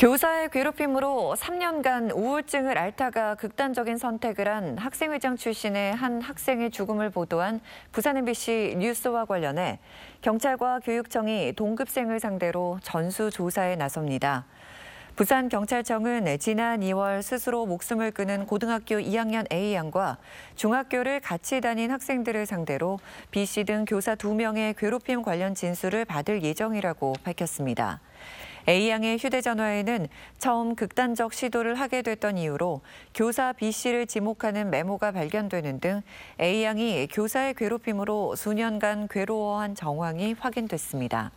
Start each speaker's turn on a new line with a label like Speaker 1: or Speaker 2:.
Speaker 1: 교사의 괴롭힘으로 3년간 우울증을 앓다가 극단적인 선택을 한 학생회장 출신의 한 학생의 죽음을 보도한 부산 MBC 뉴스와 관련해 경찰과 교육청이 동급생을 상대로 전수조사에 나섭니다. 부산경찰청은 지난 2월 스스로 목숨을 끊은 고등학교 2학년 A양과 중학교를 같이 다닌 학생들을 상대로 B씨 등 교사 2명의 괴롭힘 관련 진술을 받을 예정이라고 밝혔습니다. A양의 휴대전화에는 처음 극단적 시도를 하게 됐던 이유로 교사 B씨를 지목하는 메모가 발견되는 등 A양이 교사의 괴롭힘으로 수년간 괴로워한 정황이 확인됐습니다.